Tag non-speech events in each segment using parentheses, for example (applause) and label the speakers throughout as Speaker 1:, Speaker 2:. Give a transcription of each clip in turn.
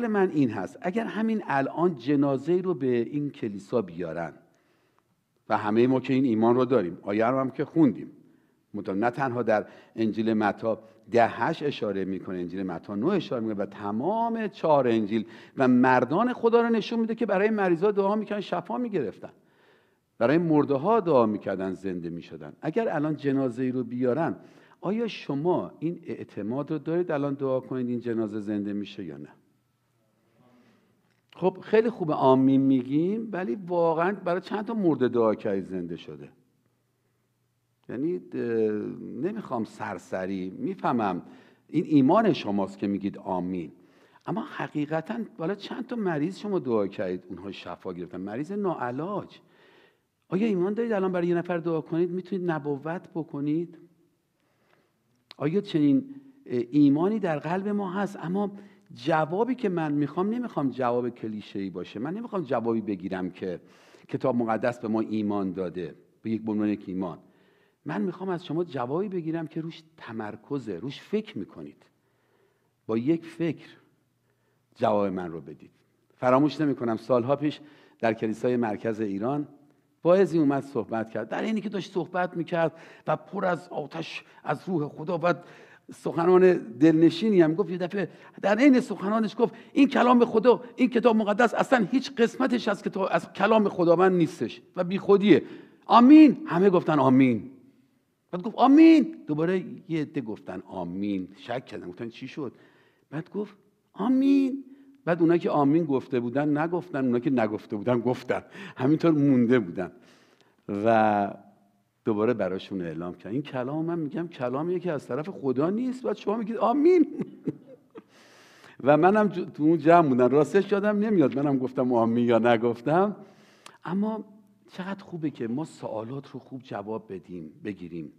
Speaker 1: سوال من این هست اگر همین الان جنازه رو به این کلیسا بیارن و همه ما که این ایمان رو داریم آیه رو هم که خوندیم نه تنها در انجیل متا ده هش اشاره میکنه انجیل متا نو اشاره میکنه و تمام چهار انجیل و مردان خدا رو نشون میده که برای مریضا دعا میکنن شفا میگرفتن برای مرده ها دعا میکردن زنده میشدن اگر الان جنازه ای رو بیارن آیا شما این اعتماد رو دارید الان دعا کنید این جنازه زنده میشه یا نه خب خیلی خوب آمین میگیم ولی واقعا برای چند تا مرده کردید زنده شده یعنی نمیخوام سرسری میفهمم این ایمان شماست که میگید آمین اما حقیقتا والا چند تا مریض شما دعا کردید اونها شفا گرفتن مریض ناعلاج آیا ایمان دارید الان برای یه نفر دعا کنید میتونید نبوت بکنید آیا چنین ایمانی در قلب ما هست اما جوابی که من میخوام نمیخوام جواب کلیشه باشه من نمیخوام جوابی بگیرم که کتاب مقدس به ما ایمان داده به یک بنیان یک ایمان من میخوام از شما جوابی بگیرم که روش تمرکزه روش فکر میکنید با یک فکر جواب من رو بدید فراموش نمیکنم سالها پیش در کلیسای مرکز ایران باعزی اومد صحبت کرد در اینی که داشت صحبت میکرد و پر از آتش از روح خدا سخنان دلنشینی هم گفت یه دفعه در عین سخنانش گفت این کلام خدا این کتاب مقدس اصلا هیچ قسمتش از, کتاب، از کلام خداوند نیستش و بی خودیه آمین همه گفتن آمین بعد گفت آمین دوباره یه عده گفتن آمین شک کردن گفتن چی شد بعد گفت آمین بعد اونا که آمین گفته بودن نگفتن اونا که نگفته بودن گفتن همینطور مونده بودن و دوباره براشون اعلام کرد این کلام من میگم کلام یکی از طرف خدا نیست و شما میگید آمین (laughs) و منم تو اون جمع بودن راستش یادم نمیاد منم گفتم آمین یا نگفتم اما چقدر خوبه که ما سوالات رو خوب جواب بدیم بگیریم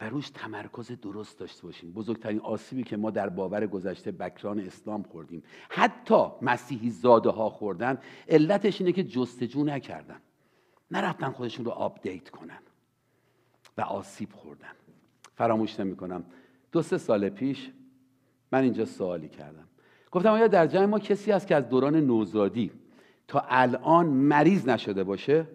Speaker 1: و روش تمرکز درست داشته باشیم بزرگترین آسیبی که ما در باور گذشته بکران اسلام خوردیم حتی مسیحی زاده ها خوردن علتش اینه که جستجو نکردن نرفتن خودشون رو آپدیت کنن و آسیب خوردم فراموش کنم. دو سه سال پیش من اینجا سوالی کردم گفتم آیا در جمع ما کسی هست که از دوران نوزادی تا الان مریض نشده باشه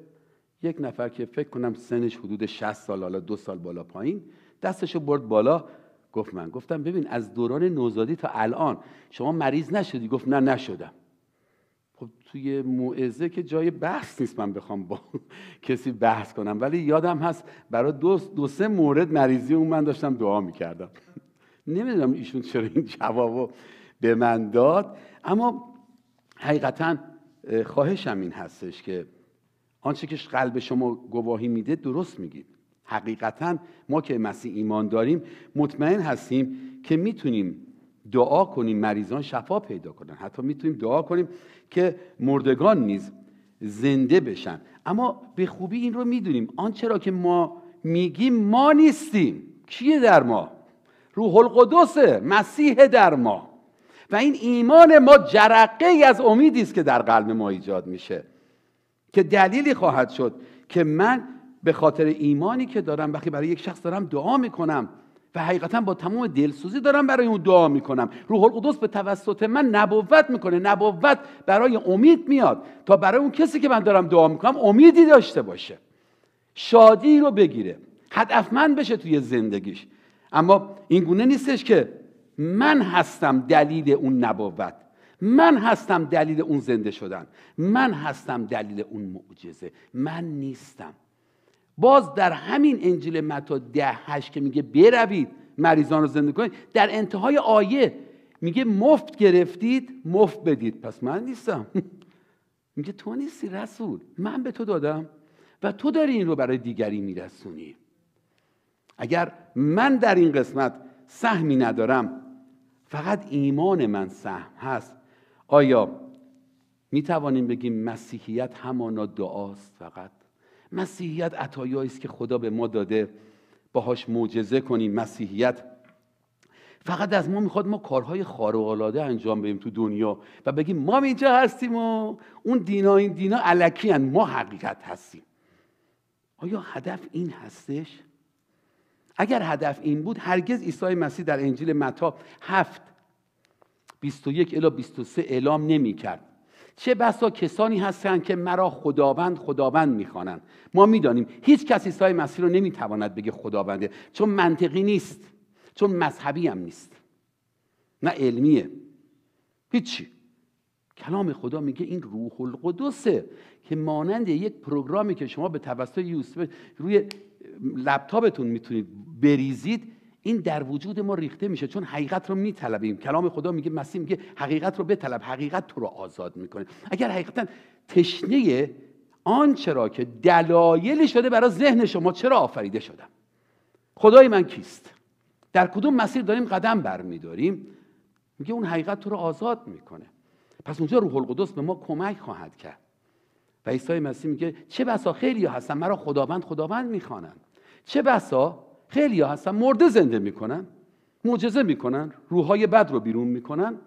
Speaker 1: یک نفر که فکر کنم سنش حدود 60 سال حالا دو سال بالا پایین دستشو برد بالا گفت من گفتم ببین از دوران نوزادی تا الان شما مریض نشدی گفت نه نشدم خب توی موعظه که جای بحث نیست من بخوام با (laughs) کسی بحث کنم ولی یادم هست برای دو, دو سه مورد مریضی اون من داشتم دعا میکردم (laughs) نمیدونم ایشون چرا این جوابو به من داد اما حقیقتا خواهشم این هستش که آنچه که قلب شما گواهی میده درست میگید حقیقتا ما که مسیح ایمان داریم مطمئن هستیم که میتونیم دعا کنیم مریضان شفا پیدا کنن حتی میتونیم دعا کنیم که مردگان نیز زنده بشن اما به خوبی این رو میدونیم آنچه را که ما میگیم ما نیستیم کیه در ما روح القدسه مسیح در ما و این ایمان ما جرقه ای از امیدی است که در قلب ما ایجاد میشه که دلیلی خواهد شد که من به خاطر ایمانی که دارم وقتی برای یک شخص دارم دعا میکنم و حقیقتا با تمام دلسوزی دارم برای اون دعا میکنم روح القدس به توسط من نبوت میکنه نبوت برای امید میاد تا برای اون کسی که من دارم دعا میکنم امیدی داشته باشه شادی رو بگیره هدفمند بشه توی زندگیش اما این گونه نیستش که من هستم دلیل اون نبوت من هستم دلیل اون زنده شدن من هستم دلیل اون معجزه من نیستم باز در همین انجیل متا ده هشت که میگه بروید مریضان رو زندگی کنید در انتهای آیه میگه مفت گرفتید مفت بدید پس من نیستم (laughs) میگه تو نیستی رسول من به تو دادم و تو داری این رو برای دیگری میرسونی اگر من در این قسمت سهمی ندارم فقط ایمان من سهم هست آیا میتوانیم بگیم مسیحیت همانا دعاست فقط مسیحیت عطایایی است که خدا به ما داده باهاش معجزه کنیم مسیحیت فقط از ما میخواد ما کارهای العاده انجام بدیم تو دنیا و بگیم ما اینجا هستیم و اون دینا این دینا علکی ما حقیقت هستیم آیا هدف این هستش؟ اگر هدف این بود هرگز عیسی مسیح در انجیل متا هفت 21 الی 23 اعلام نمی چه بسا کسانی هستند که مرا خداوند خداوند میخوانند ما میدانیم هیچ کسی عیسی مسیح رو نمیتواند بگه خداونده چون منطقی نیست چون مذهبی هم نیست نه علمیه هیچی کلام خدا میگه این روح القدسه که مانند یک پروگرامی که شما به توسط یوسف روی لپتاپتون میتونید بریزید این در وجود ما ریخته میشه چون حقیقت رو میطلبیم کلام خدا میگه مسیح میگه حقیقت رو بطلب حقیقت تو رو آزاد میکنه اگر حقیقتا تشنه آن چرا که دلایلی شده برای ذهن شما چرا آفریده شدم خدای من کیست در کدوم مسیر داریم قدم برمیداریم میگه اون حقیقت تو رو آزاد میکنه پس اونجا روح القدس به ما کمک خواهد کرد و عیسی مسیح میگه چه بسا خیلی هستن مرا خداوند خداوند میخوانند چه بسا خیلی ها هستن مرده زنده میکنن معجزه میکنن روحای بد رو بیرون میکنن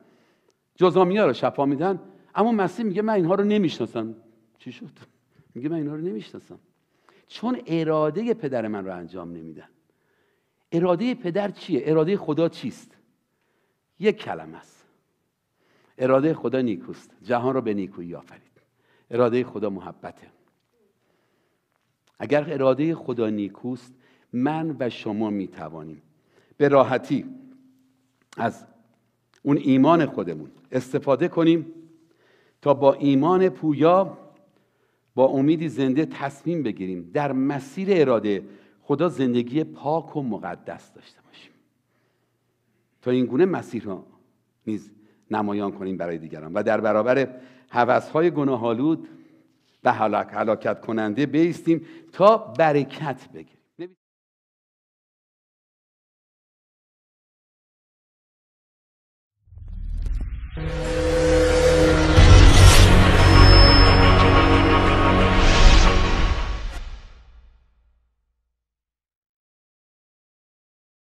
Speaker 1: جزامیا رو شفا میدن اما مسیح میگه من اینها رو نمیشناسم چی شد (laughs) میگه من اینها رو نمیشناسم چون اراده پدر من رو انجام نمیدن اراده پدر چیه اراده خدا چیست یک کلمه است اراده خدا نیکوست جهان رو به نیکویی آفرید اراده خدا محبته اگر اراده خدا نیکوست من و شما می توانیم به راحتی از اون ایمان خودمون استفاده کنیم تا با ایمان پویا با امیدی زنده تصمیم بگیریم در مسیر اراده خدا زندگی پاک و مقدس داشته باشیم تا این گونه مسیر را نیز نمایان کنیم برای دیگران و در برابر هوسهای گناهالود و هلاکت کننده بیستیم تا برکت بگیریم